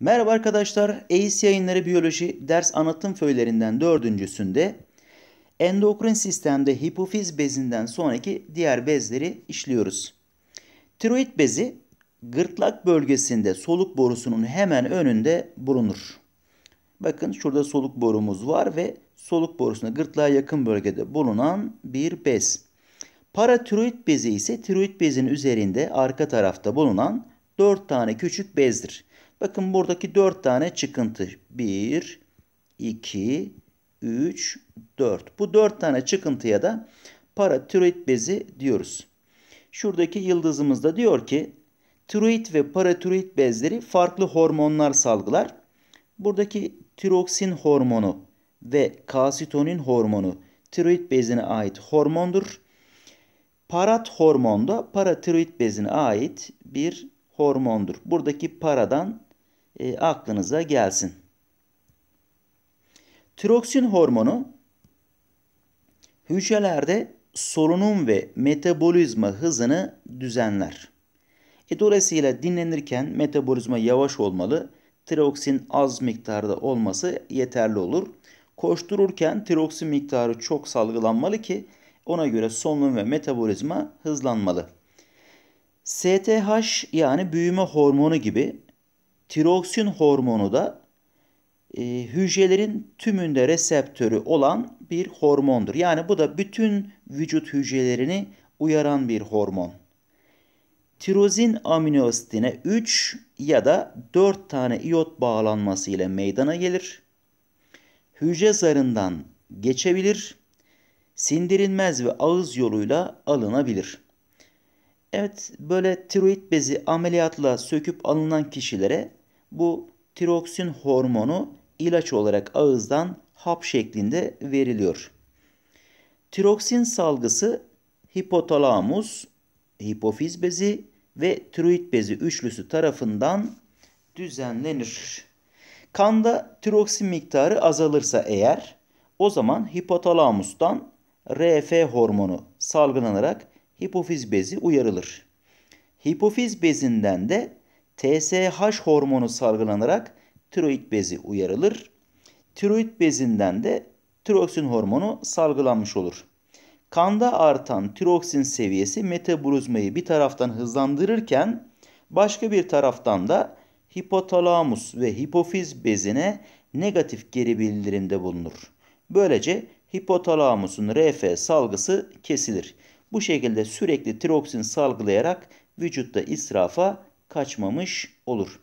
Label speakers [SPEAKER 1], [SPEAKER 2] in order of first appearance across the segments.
[SPEAKER 1] Merhaba arkadaşlar, EİS Yayınları Biyoloji ders anlatım föylerinden dördüncüsünde endokrin sistemde hipofiz bezinden sonraki diğer bezleri işliyoruz. Tiroid bezi gırtlak bölgesinde soluk borusunun hemen önünde bulunur. Bakın şurada soluk borumuz var ve soluk borusuna gırtlağa yakın bölgede bulunan bir bez. Paratiroid bezi ise tiroid bezinin üzerinde arka tarafta bulunan 4 tane küçük bezdir. Bakın buradaki 4 tane çıkıntı. 1, 2, 3, 4. Bu 4 tane çıkıntıya da paratiroid bezi diyoruz. Şuradaki yıldızımız da diyor ki tiroid ve paratiroid bezleri farklı hormonlar salgılar. Buradaki tiroksin hormonu ve kasitonin hormonu tiroid bezine ait hormondur. Parat hormon da paratiroid bezine ait bir hormondur. Buradaki paradan e, aklınıza gelsin. Tiroksin hormonu hücrelerde solunum ve metabolizma hızını düzenler. E, dolayısıyla dinlenirken metabolizma yavaş olmalı. Tiroksin az miktarda olması yeterli olur. Koştururken tiroksin miktarı çok salgılanmalı ki ona göre solunum ve metabolizma hızlanmalı. STH yani büyüme hormonu gibi Tiroksin hormonu da e, hücrelerin tümünde reseptörü olan bir hormondur. Yani bu da bütün vücut hücrelerini uyaran bir hormon. Tirozin aminoasitine 3 ya da 4 tane iot bağlanması ile meydana gelir. Hücre zarından geçebilir. Sindirilmez ve ağız yoluyla alınabilir. Evet böyle tiroid bezi ameliyatla söküp alınan kişilere bu tiroksin hormonu ilaç olarak ağızdan hap şeklinde veriliyor. Tiroksin salgısı hipotalamus, hipofiz bezi ve tiroid bezi üçlüsü tarafından düzenlenir. Kanda tiroksin miktarı azalırsa eğer o zaman hipotalamustan RF hormonu salgılanarak hipofiz bezi uyarılır. Hipofiz bezinden de TSH hormonu salgılanarak tiroid bezi uyarılır. Tiroid bezinden de tiroksin hormonu salgılanmış olur. Kanda artan tiroksin seviyesi metabolizmayı bir taraftan hızlandırırken başka bir taraftan da hipotalamus ve hipofiz bezine negatif geri bildirimde bulunur. Böylece hipotalamusun RF salgısı kesilir. Bu şekilde sürekli tiroksin salgılayarak vücutta israfa kaçmamış olur.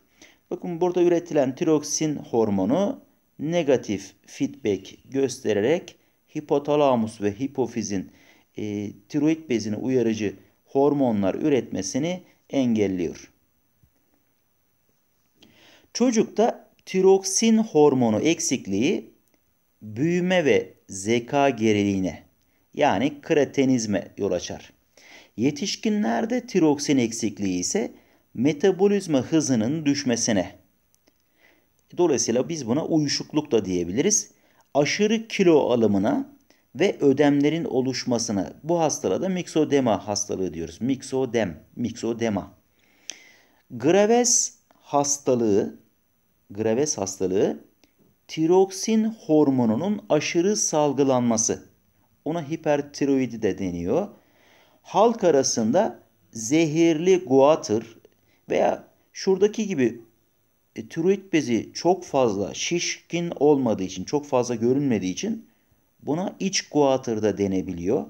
[SPEAKER 1] Bakın burada üretilen tiroksin hormonu negatif feedback göstererek hipotalamus ve hipofizin e, tiroid bezini uyarıcı hormonlar üretmesini engelliyor. Çocukta tiroksin hormonu eksikliği büyüme ve zeka geriliğine yani kretenizme yol açar. Yetişkinlerde tiroksin eksikliği ise metabolizma hızının düşmesine. Dolayısıyla biz buna uyuşukluk da diyebiliriz. Aşırı kilo alımına ve ödemlerin oluşmasına. Bu hastalığa da miksodema hastalığı diyoruz. Miksodem, miksodema. Graves hastalığı, graves hastalığı tiroksin hormonunun aşırı salgılanması. Ona hipertiroidi de deniyor. Halk arasında zehirli guatr veya şuradaki gibi e, tiroid bezi çok fazla şişkin olmadığı için, çok fazla görünmediği için buna iç guatr da denebiliyor.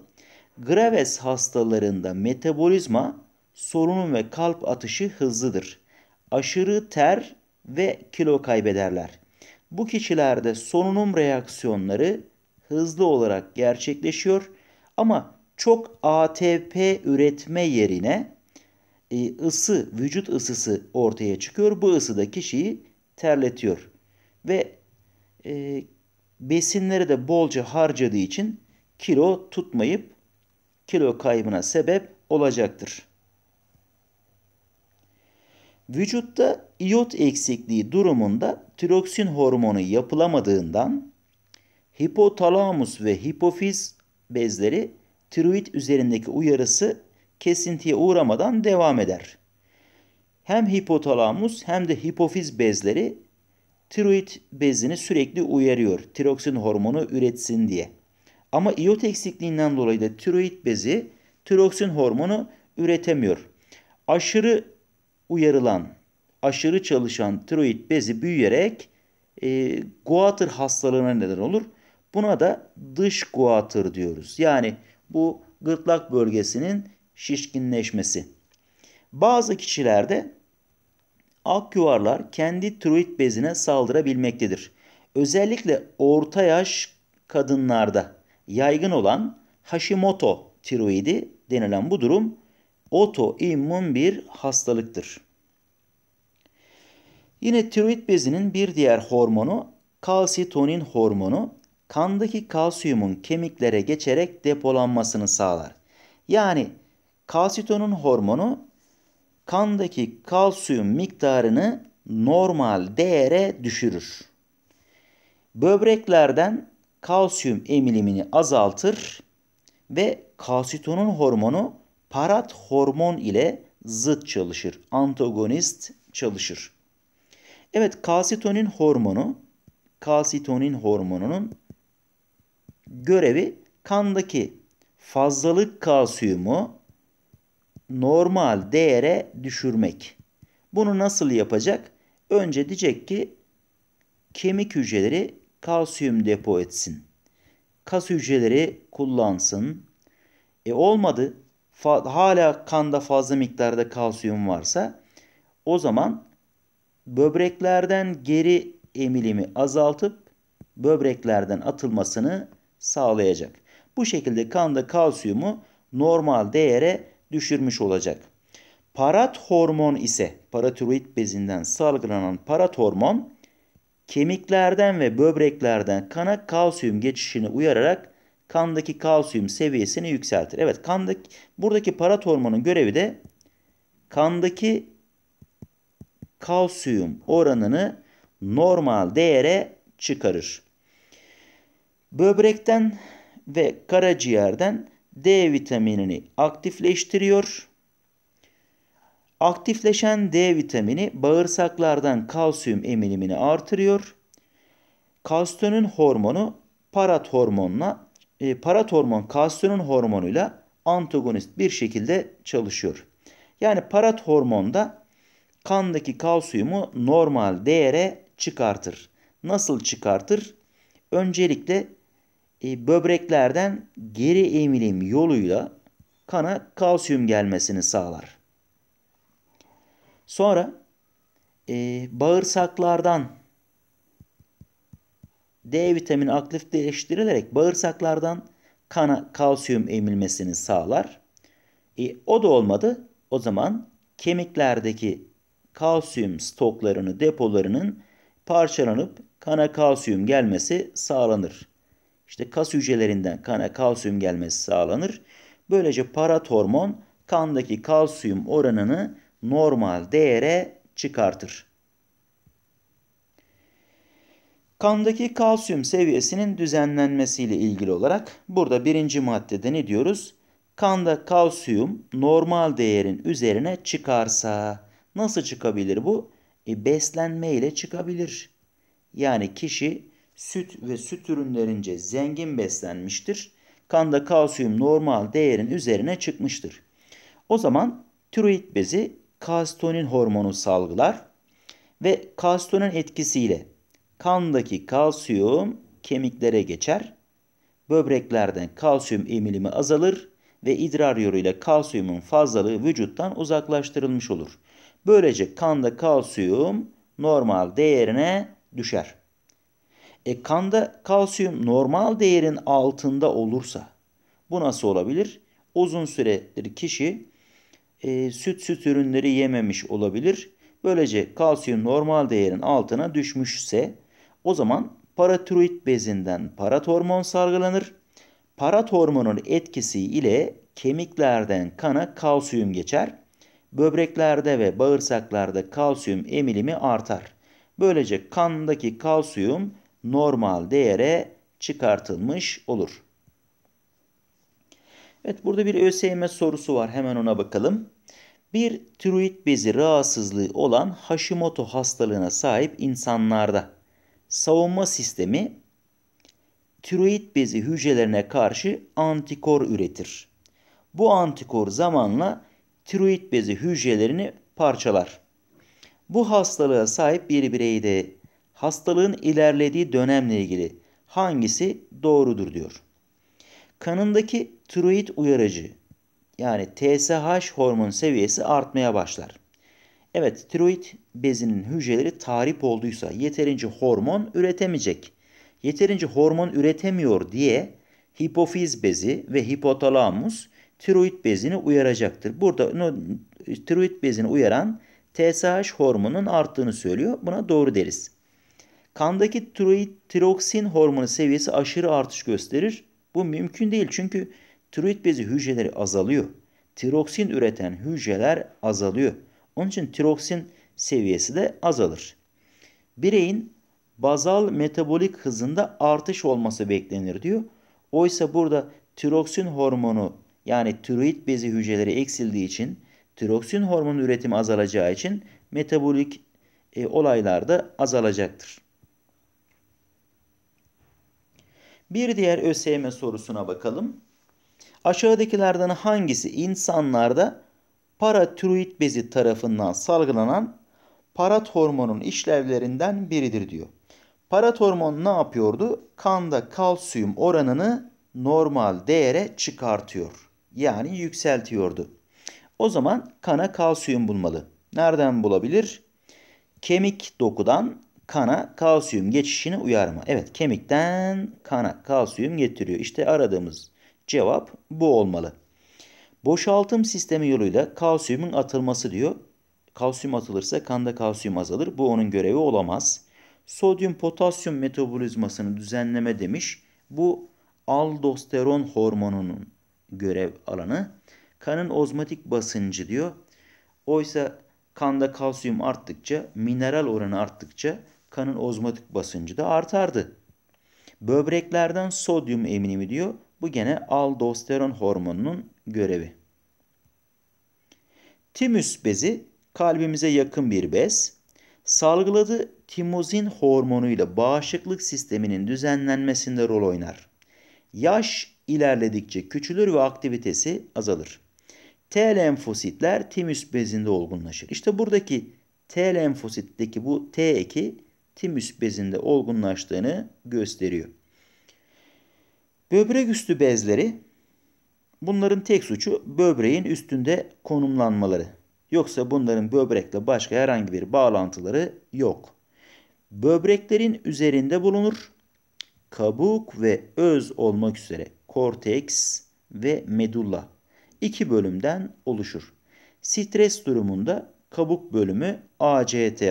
[SPEAKER 1] Graves hastalarında metabolizma sorunun ve kalp atışı hızlıdır. Aşırı ter ve kilo kaybederler. Bu kişilerde sonunum reaksiyonları hızlı olarak gerçekleşiyor ama çok ATP üretme yerine e, ısı, vücut ısısı ortaya çıkıyor. Bu ısı da kişiyi terletiyor. Ve e, besinleri de bolca harcadığı için kilo tutmayıp kilo kaybına sebep olacaktır. Vücutta iot eksikliği durumunda tiroksin hormonu yapılamadığından hipotalamus ve hipofiz bezleri tiroid üzerindeki uyarısı kesintiye uğramadan devam eder. Hem hipotalamus hem de hipofiz bezleri tiroid bezini sürekli uyarıyor tiroksin hormonu üretsin diye. Ama iot eksikliğinden dolayı da tiroid bezi tiroksin hormonu üretemiyor. Aşırı uyarılan, aşırı çalışan tiroid bezi büyüyerek e, guatr hastalığına neden olur. Buna da dış guatr diyoruz. Yani bu gırtlak bölgesinin şişkinleşmesi. Bazı kişilerde ak yuvarlar kendi tiroid bezine saldırabilmektedir. Özellikle orta yaş kadınlarda yaygın olan Hashimoto tiroidi denilen bu durum otoimmün bir hastalıktır. Yine tiroid bezinin bir diğer hormonu kalsitonin hormonu kandaki kalsiyumun kemiklere geçerek depolanmasını sağlar. Yani Kalsitonun hormonu kandaki kalsiyum miktarını normal değere düşürür. Böbreklerden kalsiyum emilimini azaltır ve kalsitonun hormonu parat hormon ile zıt çalışır. Antagonist çalışır. Evet kalsitonin hormonu kalsitonin hormonunun görevi kandaki fazlalık kalsiyumu normal değere düşürmek. Bunu nasıl yapacak? Önce diyecek ki kemik hücreleri kalsiyum depo etsin. Kas hücreleri kullansın. E olmadı. hala kanda fazla miktarda kalsiyum varsa o zaman böbreklerden geri emilimi azaltıp böbreklerden atılmasını sağlayacak. Bu şekilde kanda kalsiyumu normal değere düşürmüş olacak. Parat hormon ise paratiroid bezinden salgılanan parat hormon kemiklerden ve böbreklerden kana kalsiyum geçişini uyararak kandaki kalsiyum seviyesini yükseltir. Evet kandaki buradaki parat hormonun görevi de kandaki kalsiyum oranını normal değere çıkarır. Böbrekten ve karaciğerden D vitaminini aktifleştiriyor. Aktifleşen D vitamini bağırsaklardan kalsiyum eminimini artırıyor. Kalsiyonun hormonu parat hormonla e, parat hormon kalsiyonun hormonuyla antagonist bir şekilde çalışıyor. Yani parat hormonda kandaki kalsiyumu normal değere çıkartır. Nasıl çıkartır? Öncelikle e, böbreklerden geri emilim yoluyla kana kalsiyum gelmesini sağlar. Sonra e, bağırsaklardan D vitamini aktifleştirilerek bağırsaklardan kana kalsiyum emilmesini sağlar. E, o da olmadı. O zaman kemiklerdeki kalsiyum stoklarını, depolarının parçalanıp kana kalsiyum gelmesi sağlanır. İşte kas hücrelerinden kana kalsiyum gelmesi sağlanır. Böylece parat hormon kandaki kalsiyum oranını normal değere çıkartır. Kandaki kalsiyum seviyesinin düzenlenmesiyle ilgili olarak burada birinci maddede ne diyoruz? Kanda kalsiyum normal değerin üzerine çıkarsa nasıl çıkabilir bu? E, beslenme ile çıkabilir. Yani kişi süt ve süt ürünlerince zengin beslenmiştir. Kanda kalsiyum normal değerin üzerine çıkmıştır. O zaman tiroid bezi kalsitonin hormonu salgılar ve kalsitonin etkisiyle kandaki kalsiyum kemiklere geçer. Böbreklerden kalsiyum emilimi azalır ve idrar yoluyla kalsiyumun fazlalığı vücuttan uzaklaştırılmış olur. Böylece kanda kalsiyum normal değerine düşer. E kanda kalsiyum normal değerin altında olursa bu nasıl olabilir? Uzun süredir kişi e, süt süt ürünleri yememiş olabilir. Böylece kalsiyum normal değerin altına düşmüşse o zaman paratiroid bezinden parat hormon salgılanır. Parat hormonun etkisi ile kemiklerden kana kalsiyum geçer. Böbreklerde ve bağırsaklarda kalsiyum emilimi artar. Böylece kandaki kalsiyum normal değere çıkartılmış olur. Evet burada bir ÖSYM sorusu var. Hemen ona bakalım. Bir tiroid bezi rahatsızlığı olan Hashimoto hastalığına sahip insanlarda savunma sistemi tiroid bezi hücrelerine karşı antikor üretir. Bu antikor zamanla tiroid bezi hücrelerini parçalar. Bu hastalığa sahip bir bireyde hastalığın ilerlediği dönemle ilgili hangisi doğrudur diyor. Kanındaki tiroid uyarıcı yani TSH hormon seviyesi artmaya başlar. Evet tiroid bezinin hücreleri tahrip olduysa yeterince hormon üretemeyecek. Yeterince hormon üretemiyor diye hipofiz bezi ve hipotalamus tiroid bezini uyaracaktır. Burada tiroid bezini uyaran TSH hormonunun arttığını söylüyor. Buna doğru deriz. Kandaki tiroid tiroksin hormonu seviyesi aşırı artış gösterir. Bu mümkün değil çünkü tiroid bezi hücreleri azalıyor. Tiroksin üreten hücreler azalıyor. Onun için tiroksin seviyesi de azalır. Bireyin bazal metabolik hızında artış olması beklenir diyor. Oysa burada tiroksin hormonu yani tiroid bezi hücreleri eksildiği için tiroksin hormonu üretimi azalacağı için metabolik e, olaylar da azalacaktır. Bir diğer ÖSYM sorusuna bakalım. Aşağıdakilerden hangisi insanlarda paratiroid bezi tarafından salgılanan parat hormonun işlevlerinden biridir diyor. Parat hormon ne yapıyordu? Kanda kalsiyum oranını normal değere çıkartıyor. Yani yükseltiyordu. O zaman kana kalsiyum bulmalı. Nereden bulabilir? Kemik dokudan kana kalsiyum geçişini uyarma. Evet kemikten kana kalsiyum getiriyor. İşte aradığımız cevap bu olmalı. Boşaltım sistemi yoluyla kalsiyumun atılması diyor. Kalsiyum atılırsa kanda kalsiyum azalır. Bu onun görevi olamaz. Sodyum potasyum metabolizmasını düzenleme demiş. Bu aldosteron hormonunun görev alanı. Kanın ozmatik basıncı diyor. Oysa kanda kalsiyum arttıkça, mineral oranı arttıkça kanın ozmotik basıncı da artardı. Böbreklerden sodyum eminimi diyor. Bu gene aldosteron hormonunun görevi. Timüs bezi kalbimize yakın bir bez. Salgıladığı timozin hormonuyla bağışıklık sisteminin düzenlenmesinde rol oynar. Yaş ilerledikçe küçülür ve aktivitesi azalır. T lenfositler timüs bezinde olgunlaşır. İşte buradaki T lenfositteki bu T eki timüs bezinde olgunlaştığını gösteriyor. Böbrek üstü bezleri bunların tek suçu böbreğin üstünde konumlanmaları. Yoksa bunların böbrekle başka herhangi bir bağlantıları yok. Böbreklerin üzerinde bulunur. Kabuk ve öz olmak üzere korteks ve medulla iki bölümden oluşur. Stres durumunda kabuk bölümü ACTH,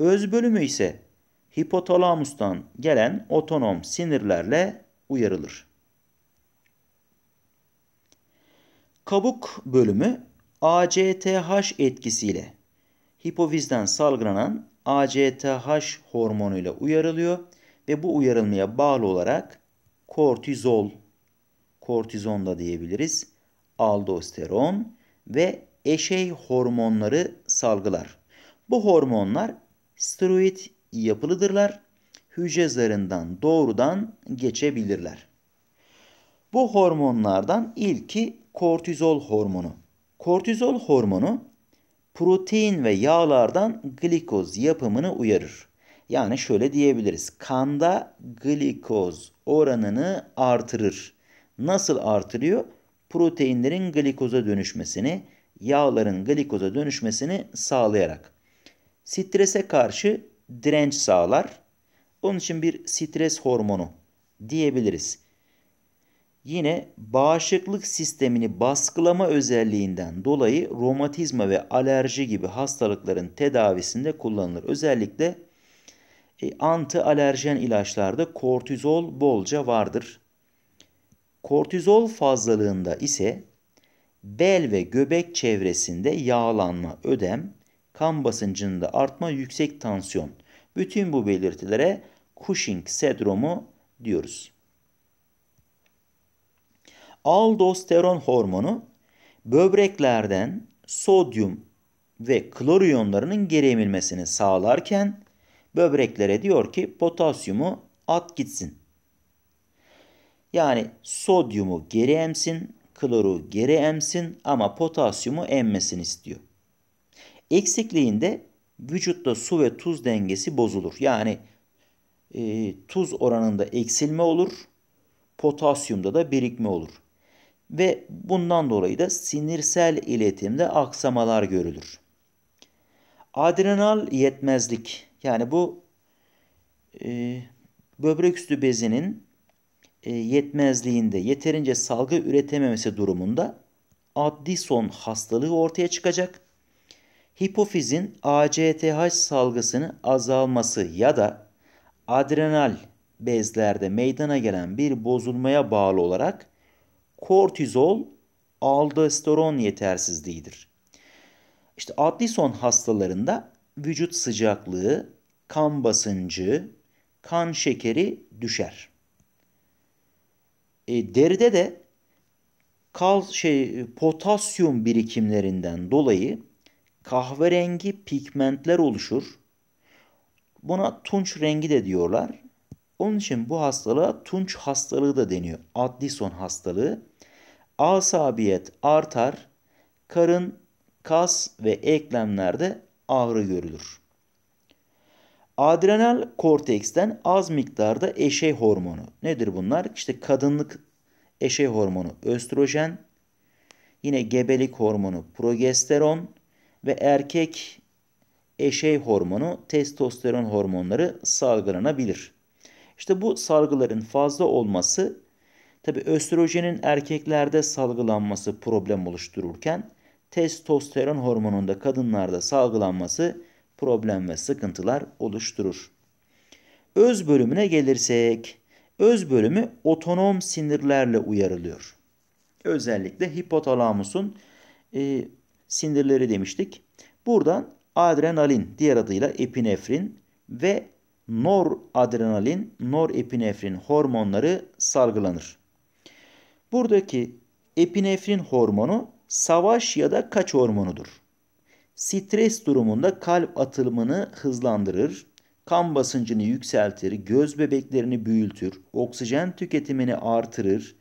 [SPEAKER 1] Öz bölümü ise hipotalamustan gelen otonom sinirlerle uyarılır. Kabuk bölümü ACTH etkisiyle hipofizden salgılanan ACTH hormonuyla uyarılıyor ve bu uyarılmaya bağlı olarak kortizol, kortizon da diyebiliriz, aldosteron ve eşey hormonları salgılar. Bu hormonlar steroid yapılıdırlar. Hücre zarından doğrudan geçebilirler. Bu hormonlardan ilki kortizol hormonu. Kortizol hormonu protein ve yağlardan glikoz yapımını uyarır. Yani şöyle diyebiliriz. Kanda glikoz oranını artırır. Nasıl artırıyor? Proteinlerin glikoza dönüşmesini, yağların glikoza dönüşmesini sağlayarak strese karşı direnç sağlar. Onun için bir stres hormonu diyebiliriz. Yine bağışıklık sistemini baskılama özelliğinden dolayı romatizma ve alerji gibi hastalıkların tedavisinde kullanılır. Özellikle e, anti alerjen ilaçlarda kortizol bolca vardır. Kortizol fazlalığında ise bel ve göbek çevresinde yağlanma, ödem, kan basıncında artma, yüksek tansiyon. Bütün bu belirtilere Cushing sendromu diyoruz. Aldosteron hormonu böbreklerden sodyum ve klor iyonlarının geri emilmesini sağlarken böbreklere diyor ki potasyumu at gitsin. Yani sodyumu geri emsin, kloru geri emsin ama potasyumu emmesini istiyor. Eksikliğinde vücutta su ve tuz dengesi bozulur. Yani e, tuz oranında eksilme olur, potasyumda da birikme olur. Ve bundan dolayı da sinirsel iletimde aksamalar görülür. Adrenal yetmezlik yani bu e, böbrek üstü bezinin e, yetmezliğinde yeterince salgı üretememesi durumunda Addison hastalığı ortaya çıkacak hipofizin ACTH salgısının azalması ya da adrenal bezlerde meydana gelen bir bozulmaya bağlı olarak kortizol aldosteron yetersizliğidir. İşte Addison hastalarında vücut sıcaklığı, kan basıncı, kan şekeri düşer. E, deride de kal şey potasyum birikimlerinden dolayı kahverengi pigmentler oluşur. Buna tunç rengi de diyorlar. Onun için bu hastalığa tunç hastalığı da deniyor. Addison hastalığı. Asabiyet artar, karın, kas ve eklemlerde ağrı görülür. Adrenal korteksten az miktarda eşey hormonu. Nedir bunlar? İşte kadınlık eşey hormonu östrojen, yine gebelik hormonu progesteron, ve erkek eşey hormonu, testosteron hormonları salgılanabilir. İşte bu salgıların fazla olması tabi östrojenin erkeklerde salgılanması problem oluştururken testosteron hormonunda kadınlarda salgılanması problem ve sıkıntılar oluşturur. Öz bölümüne gelirsek, öz bölümü otonom sinirlerle uyarılıyor. Özellikle hipotalamusun e, sindirleri demiştik. Buradan adrenalin diğer adıyla epinefrin ve noradrenalin, norepinefrin hormonları salgılanır. Buradaki epinefrin hormonu savaş ya da kaç hormonudur. Stres durumunda kalp atılımını hızlandırır, kan basıncını yükseltir, göz bebeklerini büyütür, oksijen tüketimini artırır,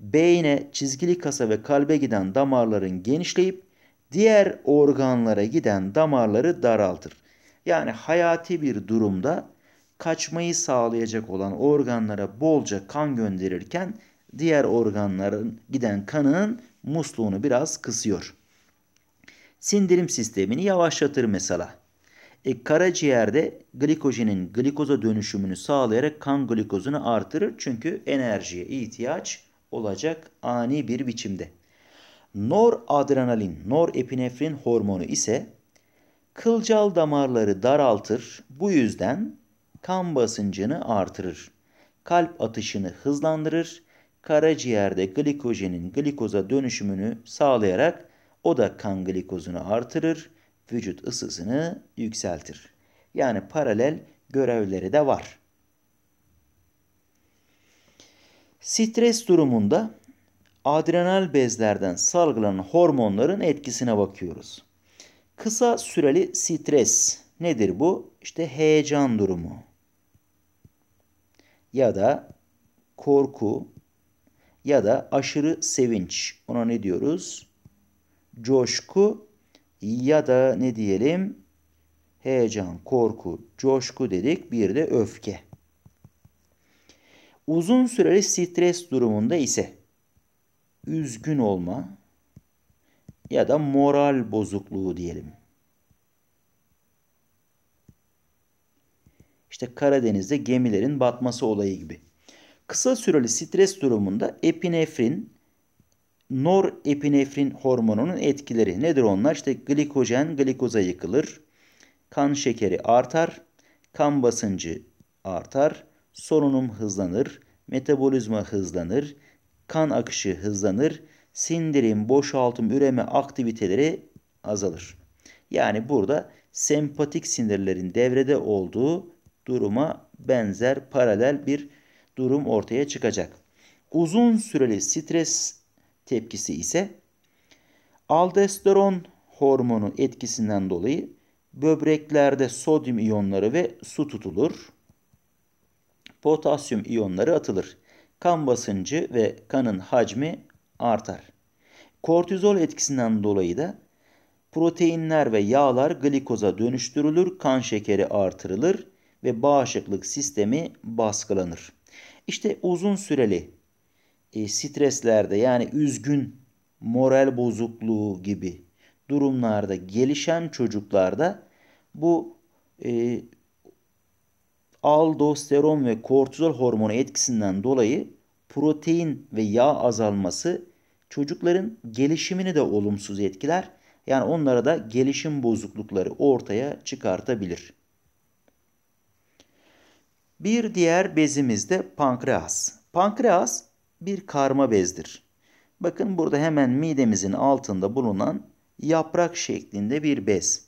[SPEAKER 1] beyne, çizgili kasa ve kalbe giden damarların genişleyip diğer organlara giden damarları daraltır. Yani hayati bir durumda kaçmayı sağlayacak olan organlara bolca kan gönderirken diğer organların giden kanının musluğunu biraz kısıyor. Sindirim sistemini yavaşlatır mesela. E, karaciğerde glikojenin glikoza dönüşümünü sağlayarak kan glikozunu artırır çünkü enerjiye ihtiyaç olacak ani bir biçimde. Noradrenalin, norepinefrin hormonu ise kılcal damarları daraltır. Bu yüzden kan basıncını artırır. Kalp atışını hızlandırır. Karaciğerde glikojenin glikoza dönüşümünü sağlayarak o da kan glikozunu artırır. Vücut ısısını yükseltir. Yani paralel görevleri de var. Stres durumunda adrenal bezlerden salgılanan hormonların etkisine bakıyoruz. Kısa süreli stres nedir bu? İşte heyecan durumu ya da korku ya da aşırı sevinç. Ona ne diyoruz? Coşku ya da ne diyelim? Heyecan, korku, coşku dedik. Bir de öfke. Uzun süreli stres durumunda ise üzgün olma ya da moral bozukluğu diyelim. İşte Karadeniz'de gemilerin batması olayı gibi. Kısa süreli stres durumunda epinefrin, norepinefrin hormonunun etkileri nedir onlar? İşte glikojen glikoza yıkılır, kan şekeri artar, kan basıncı artar, solunum hızlanır, metabolizma hızlanır, kan akışı hızlanır, sindirim, boşaltım, üreme aktiviteleri azalır. Yani burada sempatik sinirlerin devrede olduğu duruma benzer paralel bir durum ortaya çıkacak. Uzun süreli stres tepkisi ise aldosteron hormonu etkisinden dolayı böbreklerde sodyum iyonları ve su tutulur. Potasyum iyonları atılır kan basıncı ve kanın hacmi artar. Kortizol etkisinden dolayı da proteinler ve yağlar glikoza dönüştürülür, kan şekeri artırılır ve bağışıklık sistemi baskılanır. İşte uzun süreli e, streslerde yani üzgün, moral bozukluğu gibi durumlarda gelişen çocuklarda bu e, aldosteron ve kortizol hormonu etkisinden dolayı protein ve yağ azalması çocukların gelişimini de olumsuz etkiler. Yani onlara da gelişim bozuklukları ortaya çıkartabilir. Bir diğer bezimiz de pankreas. Pankreas bir karma bezdir. Bakın burada hemen midemizin altında bulunan yaprak şeklinde bir bez.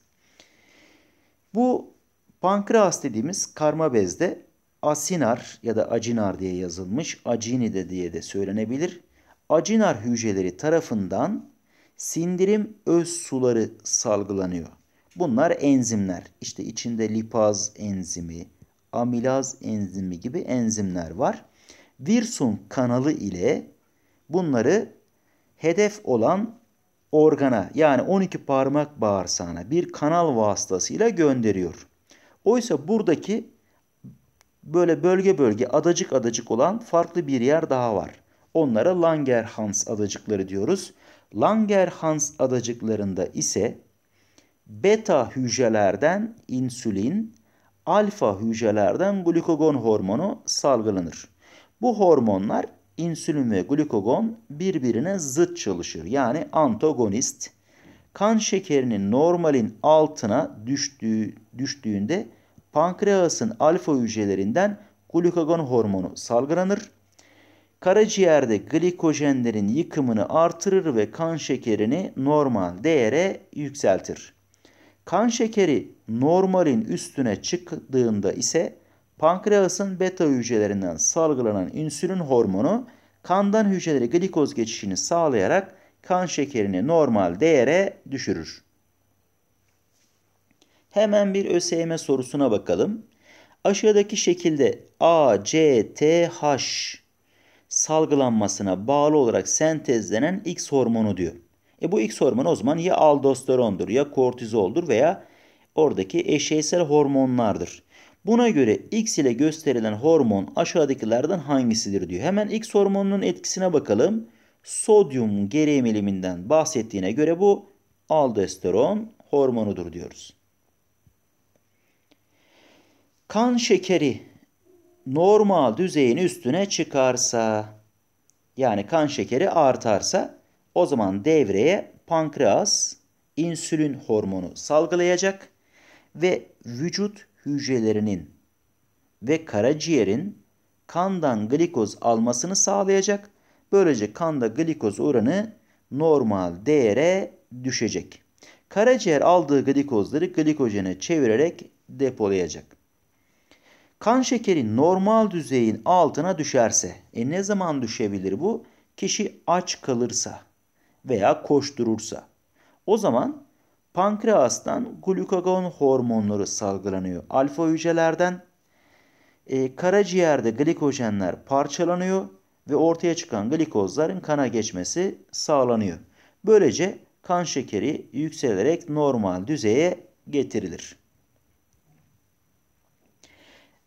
[SPEAKER 1] Bu Pankreas dediğimiz karma bezde asinar ya da acinar diye yazılmış, acini de diye de söylenebilir. Acinar hücreleri tarafından sindirim öz suları salgılanıyor. Bunlar enzimler. İşte içinde lipaz enzimi, amilaz enzimi gibi enzimler var. Virsun kanalı ile bunları hedef olan organa yani 12 parmak bağırsağına bir kanal vasıtasıyla gönderiyor. Oysa buradaki böyle bölge bölge adacık adacık olan farklı bir yer daha var. Onlara Langerhans adacıkları diyoruz. Langerhans adacıklarında ise beta hücrelerden insülin, alfa hücrelerden glukagon hormonu salgılanır. Bu hormonlar insülin ve glukagon birbirine zıt çalışır. Yani antagonist kan şekerinin normalin altına düştüğü, düştüğünde pankreasın alfa hücrelerinden glukagon hormonu salgılanır. Karaciğerde glikojenlerin yıkımını artırır ve kan şekerini normal değere yükseltir. Kan şekeri normalin üstüne çıktığında ise pankreasın beta hücrelerinden salgılanan insülin hormonu kandan hücrelere glikoz geçişini sağlayarak kan şekerini normal değere düşürür. Hemen bir ÖSYM sorusuna bakalım. Aşağıdaki şekilde A, T, H salgılanmasına bağlı olarak sentezlenen X hormonu diyor. E bu X hormonu o zaman ya aldosterondur ya kortizoldur veya oradaki eşeysel hormonlardır. Buna göre X ile gösterilen hormon aşağıdakilerden hangisidir diyor. Hemen X hormonunun etkisine bakalım sodyum geri eğiliminden bahsettiğine göre bu aldosteron hormonudur diyoruz. Kan şekeri normal düzeyin üstüne çıkarsa yani kan şekeri artarsa o zaman devreye pankreas insülin hormonu salgılayacak ve vücut hücrelerinin ve karaciğerin kandan glikoz almasını sağlayacak Böylece kanda glikoz oranı normal değere düşecek. Karaciğer aldığı glikozları glikojene çevirerek depolayacak. Kan şekeri normal düzeyin altına düşerse, e ne zaman düşebilir bu? Kişi aç kalırsa veya koşturursa. O zaman pankreastan glukagon hormonları salgılanıyor. Alfa hücrelerden e, karaciğerde glikojenler parçalanıyor ve ortaya çıkan glikozların kana geçmesi sağlanıyor. Böylece kan şekeri yükselerek normal düzeye getirilir.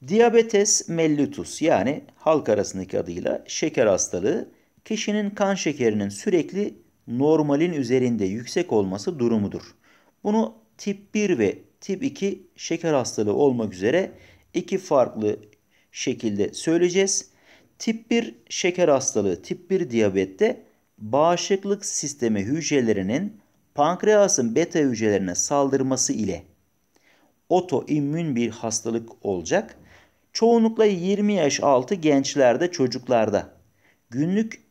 [SPEAKER 1] Diabetes mellitus yani halk arasındaki adıyla şeker hastalığı kişinin kan şekerinin sürekli normalin üzerinde yüksek olması durumudur. Bunu tip 1 ve tip 2 şeker hastalığı olmak üzere iki farklı şekilde söyleyeceğiz. Tip 1 şeker hastalığı, tip 1 diyabette bağışıklık sistemi hücrelerinin pankreasın beta hücrelerine saldırması ile otoimmün bir hastalık olacak. Çoğunlukla 20 yaş altı gençlerde, çocuklarda. Günlük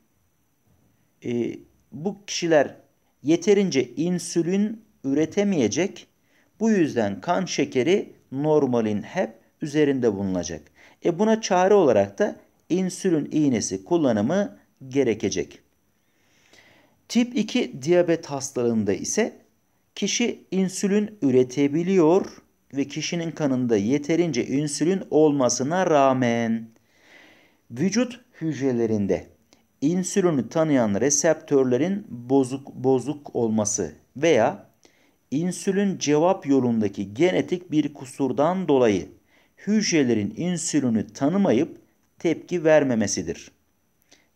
[SPEAKER 1] e, bu kişiler yeterince insülin üretemeyecek. Bu yüzden kan şekeri normalin hep üzerinde bulunacak. E buna çare olarak da insülin iğnesi kullanımı gerekecek. Tip 2 diyabet hastalığında ise kişi insülin üretebiliyor ve kişinin kanında yeterince insülin olmasına rağmen vücut hücrelerinde insülini tanıyan reseptörlerin bozuk bozuk olması veya insülin cevap yolundaki genetik bir kusurdan dolayı hücrelerin insülini tanımayıp tepki vermemesidir.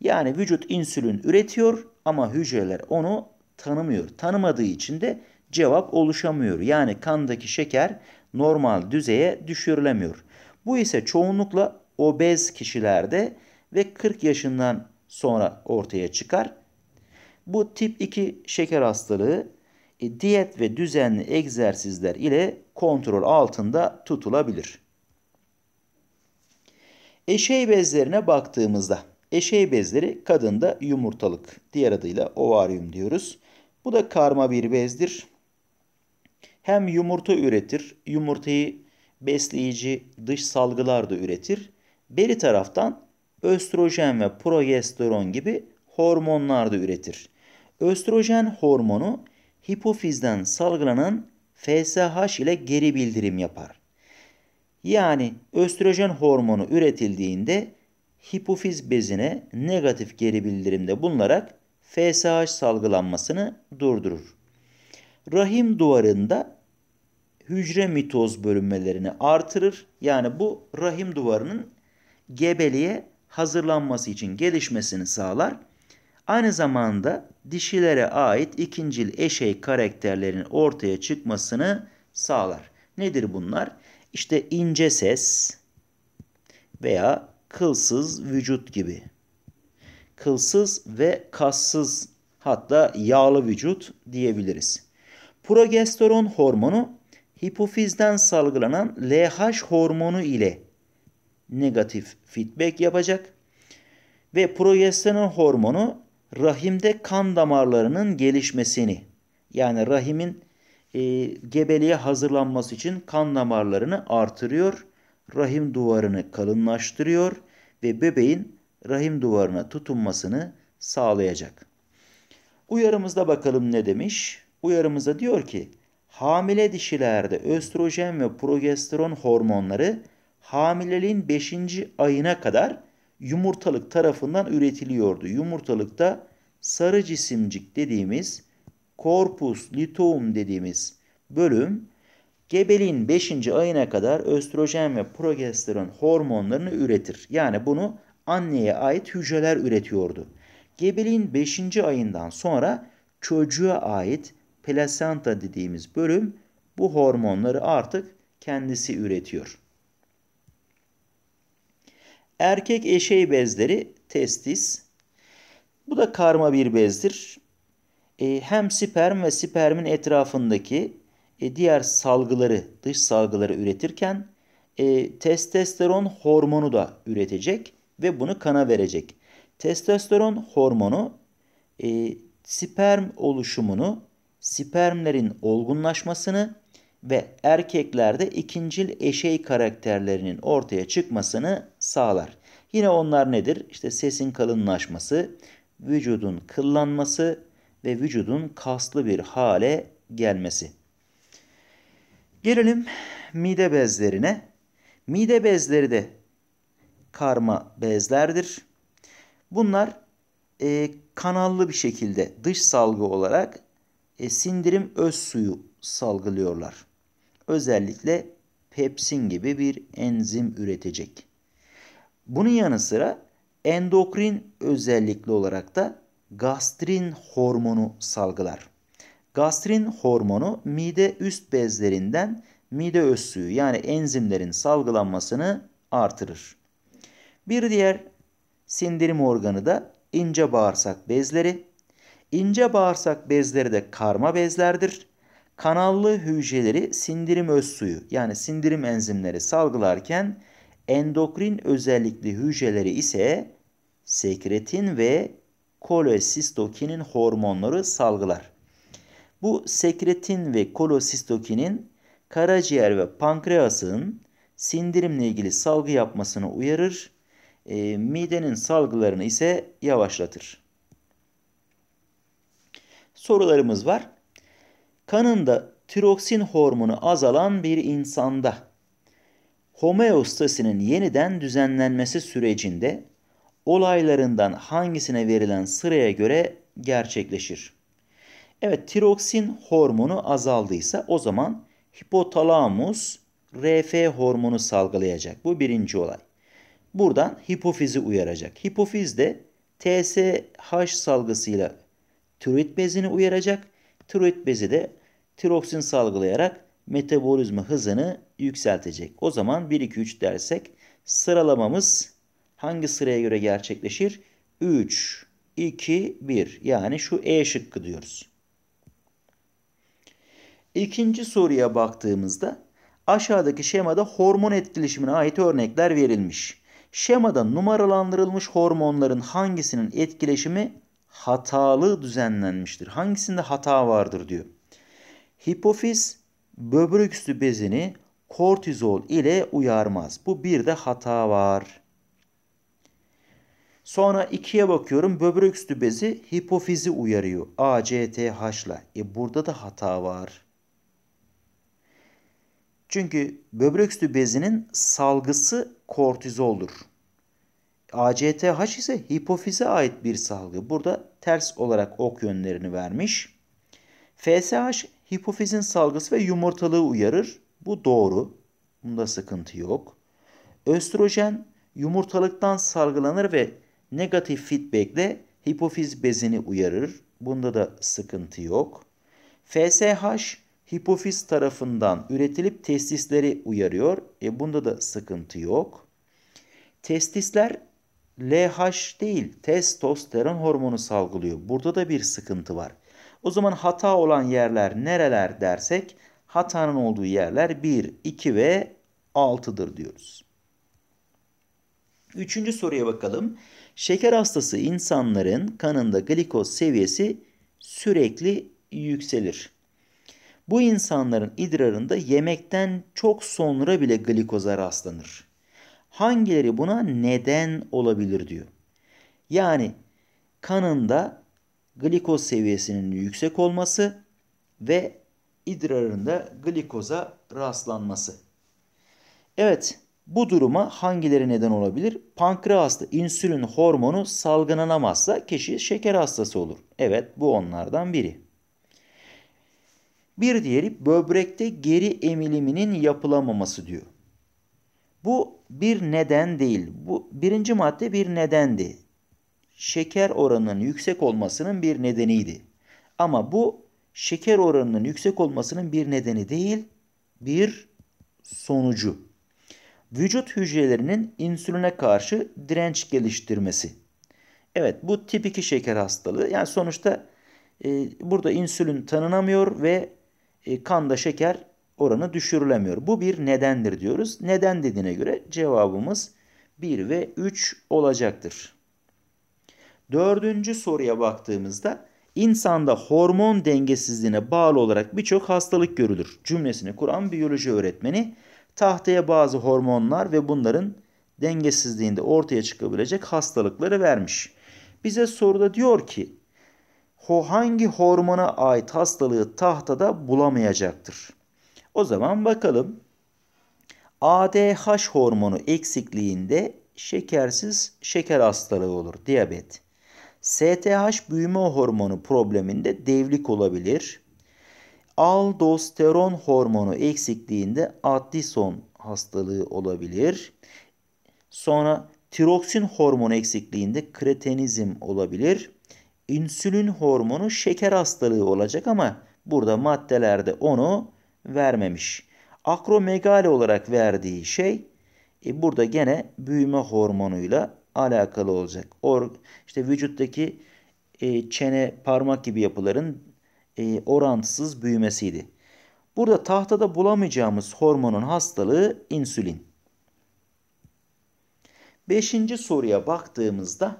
[SPEAKER 1] Yani vücut insülin üretiyor ama hücreler onu tanımıyor. Tanımadığı için de cevap oluşamıyor. Yani kandaki şeker normal düzeye düşürülemiyor. Bu ise çoğunlukla obez kişilerde ve 40 yaşından sonra ortaya çıkar. Bu tip 2 şeker hastalığı e, diyet ve düzenli egzersizler ile kontrol altında tutulabilir. Eşey bezlerine baktığımızda eşey bezleri kadında yumurtalık. Diğer adıyla ovaryum diyoruz. Bu da karma bir bezdir. Hem yumurta üretir, yumurtayı besleyici dış salgılar da üretir. Beri taraftan östrojen ve progesteron gibi hormonlar da üretir. Östrojen hormonu hipofizden salgılanan FSH ile geri bildirim yapar. Yani östrojen hormonu üretildiğinde hipofiz bezine negatif geri bildirimde bulunarak FSH salgılanmasını durdurur. Rahim duvarında hücre mitoz bölünmelerini artırır. Yani bu rahim duvarının gebeliğe hazırlanması için gelişmesini sağlar. Aynı zamanda dişilere ait ikincil eşey karakterlerin ortaya çıkmasını sağlar. Nedir bunlar? İşte ince ses veya kılsız vücut gibi. Kılsız ve kassız hatta yağlı vücut diyebiliriz. Progesteron hormonu hipofizden salgılanan LH hormonu ile negatif feedback yapacak ve progesteron hormonu rahimde kan damarlarının gelişmesini yani rahimin e, gebeliğe hazırlanması için kan damarlarını artırıyor, rahim duvarını kalınlaştırıyor ve bebeğin rahim duvarına tutunmasını sağlayacak. Uyarımızda bakalım ne demiş? Uyarımızda diyor ki hamile dişilerde östrojen ve progesteron hormonları hamileliğin 5. ayına kadar yumurtalık tarafından üretiliyordu. Yumurtalıkta sarı cisimcik dediğimiz Korpus luteum dediğimiz bölüm gebeliğin 5. ayına kadar östrojen ve progesteron hormonlarını üretir. Yani bunu anneye ait hücreler üretiyordu. Gebeliğin 5. ayından sonra çocuğa ait plasenta dediğimiz bölüm bu hormonları artık kendisi üretiyor. Erkek eşey bezleri testis. Bu da karma bir bezdir e, hem sperm ve spermin etrafındaki e, diğer salgıları, dış salgıları üretirken e, testosteron hormonu da üretecek ve bunu kana verecek. Testosteron hormonu e, sperm oluşumunu, spermlerin olgunlaşmasını ve erkeklerde ikincil eşey karakterlerinin ortaya çıkmasını sağlar. Yine onlar nedir? İşte sesin kalınlaşması, vücudun kıllanması, ve vücudun kaslı bir hale gelmesi. Gelelim mide bezlerine. Mide bezleri de karma bezlerdir. Bunlar e, kanallı bir şekilde dış salgı olarak e, sindirim öz suyu salgılıyorlar. Özellikle pepsin gibi bir enzim üretecek. Bunun yanı sıra endokrin özellikli olarak da gastrin hormonu salgılar. Gastrin hormonu mide üst bezlerinden mide özsüğü yani enzimlerin salgılanmasını artırır. Bir diğer sindirim organı da ince bağırsak bezleri. İnce bağırsak bezleri de karma bezlerdir. Kanallı hücreleri sindirim öz suyu yani sindirim enzimleri salgılarken endokrin özellikli hücreleri ise sekretin ve kolosistokinin hormonları salgılar. Bu sekretin ve kolosistokinin karaciğer ve pankreasın sindirimle ilgili salgı yapmasını uyarır. E, midenin salgılarını ise yavaşlatır. Sorularımız var. Kanında tiroksin hormonu azalan bir insanda homeostasinin yeniden düzenlenmesi sürecinde olaylarından hangisine verilen sıraya göre gerçekleşir. Evet tiroksin hormonu azaldıysa o zaman hipotalamus RF hormonu salgılayacak. Bu birinci olay. Buradan hipofizi uyaracak. Hipofiz de TSH salgısıyla tiroid bezini uyaracak. Tiroid bezi de tiroksin salgılayarak metabolizma hızını yükseltecek. O zaman 1-2-3 dersek sıralamamız hangi sıraya göre gerçekleşir? 3, 2, 1 yani şu E şıkkı diyoruz. İkinci soruya baktığımızda aşağıdaki şemada hormon etkileşimine ait örnekler verilmiş. Şemada numaralandırılmış hormonların hangisinin etkileşimi hatalı düzenlenmiştir? Hangisinde hata vardır diyor. Hipofiz böbrek üstü bezini kortizol ile uyarmaz. Bu bir de hata var. Sonra ikiye bakıyorum böbrek üstü bezi hipofizi uyarıyor. ACTH'la. E burada da hata var. Çünkü böbrek üstü bezinin salgısı kortizoldur. ACTH ise hipofize ait bir salgı. Burada ters olarak ok yönlerini vermiş. FSH hipofizin salgısı ve yumurtalığı uyarır. Bu doğru. Bunda sıkıntı yok. Östrojen yumurtalıktan salgılanır ve Negatif feedbackle hipofiz bezini uyarır. Bunda da sıkıntı yok. FSH hipofiz tarafından üretilip testisleri uyarıyor. E bunda da sıkıntı yok. Testisler LH değil testosteron hormonu salgılıyor. Burada da bir sıkıntı var. O zaman hata olan yerler nereler dersek hatanın olduğu yerler 1, 2 ve 6'dır diyoruz. Üçüncü soruya bakalım. Şeker hastası insanların kanında glikoz seviyesi sürekli yükselir. Bu insanların idrarında yemekten çok sonra bile glikoza rastlanır. Hangileri buna neden olabilir diyor. Yani kanında glikoz seviyesinin yüksek olması ve idrarında glikoza rastlanması. Evet, bu duruma hangileri neden olabilir? Pankreasta insülin hormonu salgılanamazsa kişi şeker hastası olur. Evet bu onlardan biri. Bir diğeri böbrekte geri emiliminin yapılamaması diyor. Bu bir neden değil. Bu birinci madde bir nedendi. Şeker oranının yüksek olmasının bir nedeniydi. Ama bu şeker oranının yüksek olmasının bir nedeni değil, bir sonucu vücut hücrelerinin insüline karşı direnç geliştirmesi. Evet bu tip 2 şeker hastalığı. Yani sonuçta e, burada insülin tanınamıyor ve e, kanda şeker oranı düşürülemiyor. Bu bir nedendir diyoruz. Neden dediğine göre cevabımız 1 ve 3 olacaktır. Dördüncü soruya baktığımızda insanda hormon dengesizliğine bağlı olarak birçok hastalık görülür. Cümlesini kuran biyoloji öğretmeni tahtaya bazı hormonlar ve bunların dengesizliğinde ortaya çıkabilecek hastalıkları vermiş. Bize soruda diyor ki hangi hormona ait hastalığı tahtada bulamayacaktır. O zaman bakalım ADH hormonu eksikliğinde şekersiz şeker hastalığı olur, diyabet. STH büyüme hormonu probleminde devlik olabilir aldosteron hormonu eksikliğinde Addison hastalığı olabilir. Sonra tiroksin hormonu eksikliğinde kretenizm olabilir. İnsülin hormonu şeker hastalığı olacak ama burada maddelerde onu vermemiş. Akromegali olarak verdiği şey e, burada gene büyüme hormonuyla alakalı olacak. Or, işte vücuttaki e, çene, parmak gibi yapıların e, orantısız büyümesiydi. Burada tahtada bulamayacağımız hormonun hastalığı insülin. Beşinci soruya baktığımızda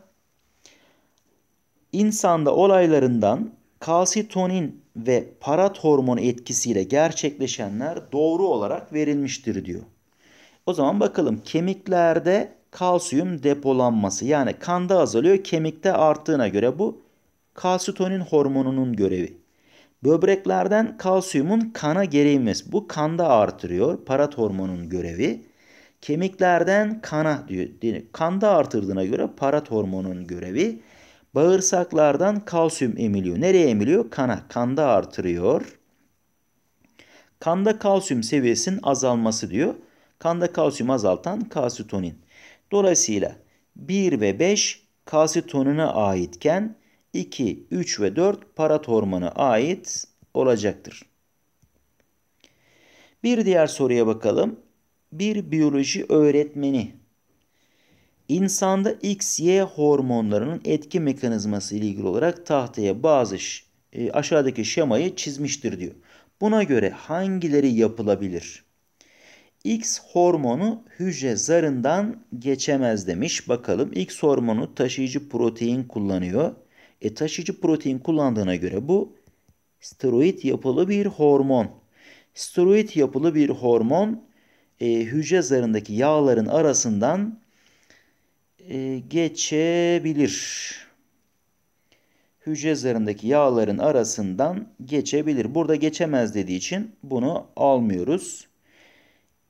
[SPEAKER 1] insanda olaylarından kalsitonin ve parat hormonu etkisiyle gerçekleşenler doğru olarak verilmiştir diyor. O zaman bakalım kemiklerde kalsiyum depolanması yani kanda azalıyor kemikte arttığına göre bu kalsitonin hormonunun görevi. Böbreklerden kalsiyumun kana geri Bu kanda artırıyor. Parat hormonun görevi. Kemiklerden kana diyor. Kanda artırdığına göre parat hormonun görevi. Bağırsaklardan kalsiyum emiliyor. Nereye emiliyor? Kana. Kanda artırıyor. Kanda kalsiyum seviyesinin azalması diyor. Kanda kalsiyum azaltan kalsitonin. Dolayısıyla 1 ve 5 kalsitonine aitken 2, 3 ve 4 parat hormona ait olacaktır. Bir diğer soruya bakalım. Bir biyoloji öğretmeni insanda X-Y hormonlarının etki mekanizması ile ilgili olarak tahtaya bazı e, aşağıdaki şemayı çizmiştir diyor. Buna göre hangileri yapılabilir? X hormonu hücre zarından geçemez demiş. Bakalım X hormonu taşıyıcı protein kullanıyor. E, taşıyıcı protein kullandığına göre bu steroid yapılı bir hormon. Steroid yapılı bir hormon e, hücre zarındaki yağların arasından e, geçebilir. Hücre zarındaki yağların arasından geçebilir. Burada geçemez dediği için bunu almıyoruz.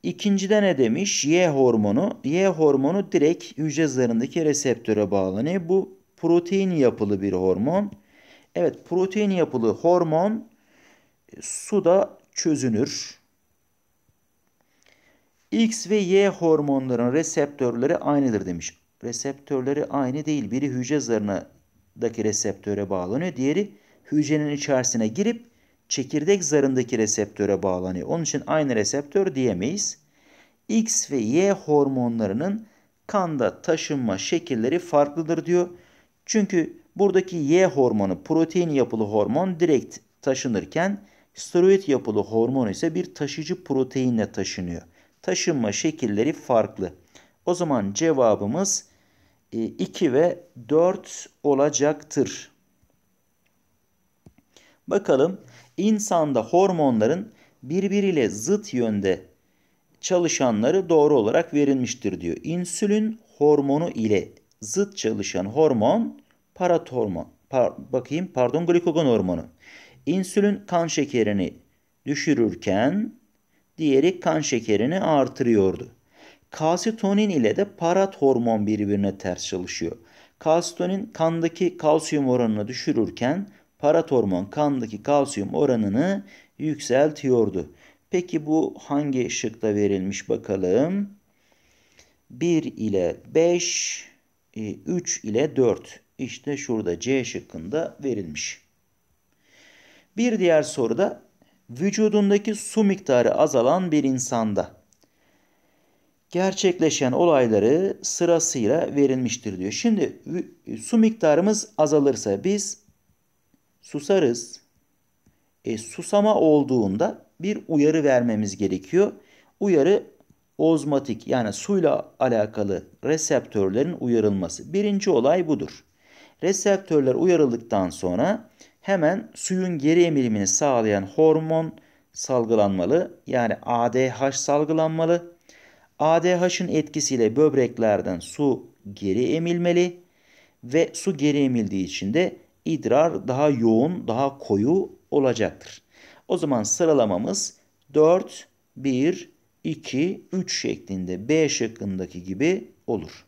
[SPEAKER 1] İkincide ne demiş? Y hormonu. Y hormonu direkt hücre zarındaki reseptöre bağlanıyor. Bu protein yapılı bir hormon. Evet protein yapılı hormon e, suda çözünür. X ve Y hormonların reseptörleri aynıdır demiş. Reseptörleri aynı değil. Biri hücre zarındaki reseptöre bağlanıyor. Diğeri hücrenin içerisine girip çekirdek zarındaki reseptöre bağlanıyor. Onun için aynı reseptör diyemeyiz. X ve Y hormonlarının kanda taşınma şekilleri farklıdır diyor. Çünkü buradaki Y hormonu protein yapılı hormon direkt taşınırken steroid yapılı hormon ise bir taşıcı proteinle taşınıyor. Taşınma şekilleri farklı. O zaman cevabımız 2 e, ve 4 olacaktır. Bakalım insanda hormonların birbiriyle zıt yönde çalışanları doğru olarak verilmiştir diyor. İnsülin hormonu ile zıt çalışan hormon paratormon. Par bakayım pardon glikogon hormonu. İnsülin kan şekerini düşürürken diğeri kan şekerini artırıyordu. Kalsitonin ile de parat hormon birbirine ters çalışıyor. Kalsitonin kandaki kalsiyum oranını düşürürken parat hormon kandaki kalsiyum oranını yükseltiyordu. Peki bu hangi şıkta verilmiş bakalım? 1 ile 5 3 e, ile 4 işte şurada C şıkkında verilmiş. Bir diğer soruda vücudundaki su miktarı azalan bir insanda gerçekleşen olayları sırasıyla verilmiştir diyor. Şimdi su miktarımız azalırsa biz susarız. E, susama olduğunda bir uyarı vermemiz gerekiyor. Uyarı ozmatik yani suyla alakalı reseptörlerin uyarılması. Birinci olay budur. Reseptörler uyarıldıktan sonra hemen suyun geri emilimini sağlayan hormon salgılanmalı. Yani ADH salgılanmalı. ADH'ın etkisiyle böbreklerden su geri emilmeli ve su geri emildiği için de idrar daha yoğun, daha koyu olacaktır. O zaman sıralamamız 4, 1, 2, 3 şeklinde B şıkkındaki gibi olur.